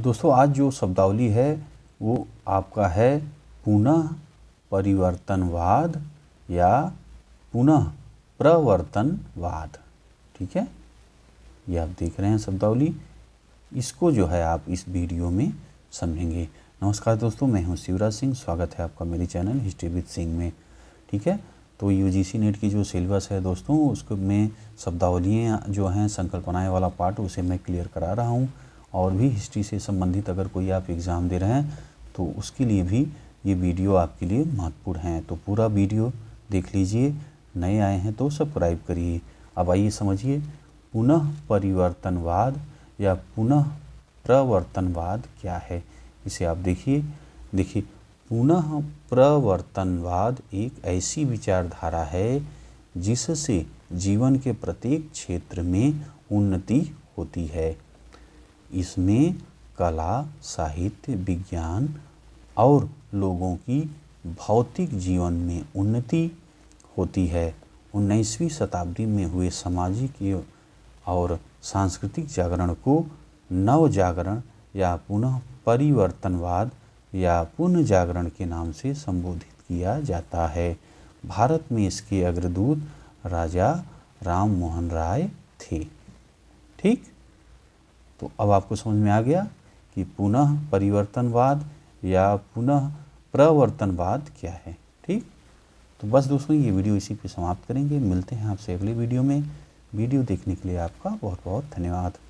दोस्तों आज जो शब्दावली है वो आपका है पुनः परिवर्तनवाद या पुनः प्रवर्तनवाद ठीक है ये आप देख रहे हैं शब्दावली इसको जो है आप इस वीडियो में समझेंगे नमस्कार दोस्तों मैं हूं शिवराज सिंह स्वागत है आपका मेरे चैनल हिस्ट्री विद सिंह में ठीक है तो यूजीसी नेट की जो सिलेबस है दोस्तों उसको मैं शब्दावलियाँ जो हैं संकल्पनाएँ वाला पार्ट उसे मैं क्लियर करा रहा हूँ और भी हिस्ट्री से संबंधित अगर कोई आप एग्ज़ाम दे रहे हैं तो उसके लिए भी ये वीडियो आपके लिए महत्वपूर्ण हैं तो पूरा वीडियो देख लीजिए नए आए हैं तो सब्सक्राइब करिए अब आइए समझिए पुनः परिवर्तनवाद या पुनः प्रवर्तनवाद क्या है इसे आप देखिए देखिए पुनः प्रवर्तनवाद एक ऐसी विचारधारा है जिससे जीवन के प्रत्येक क्षेत्र में उन्नति होती है इसमें कला साहित्य विज्ञान और लोगों की भौतिक जीवन में उन्नति होती है उन्नीसवीं शताब्दी में हुए सामाजिक और सांस्कृतिक जागरण को नव जागरण या पुनः परिवर्तनवाद या पुनः जागरण के नाम से संबोधित किया जाता है भारत में इसके अग्रदूत राजा राम मोहन राय थे ठीक तो अब आपको समझ में आ गया कि पुनः परिवर्तनवाद या पुनः प्रवर्तनवाद क्या है ठीक तो बस दोस्तों ये वीडियो इसी पे समाप्त करेंगे मिलते हैं आपसे अगले वीडियो में वीडियो देखने के लिए आपका बहुत बहुत धन्यवाद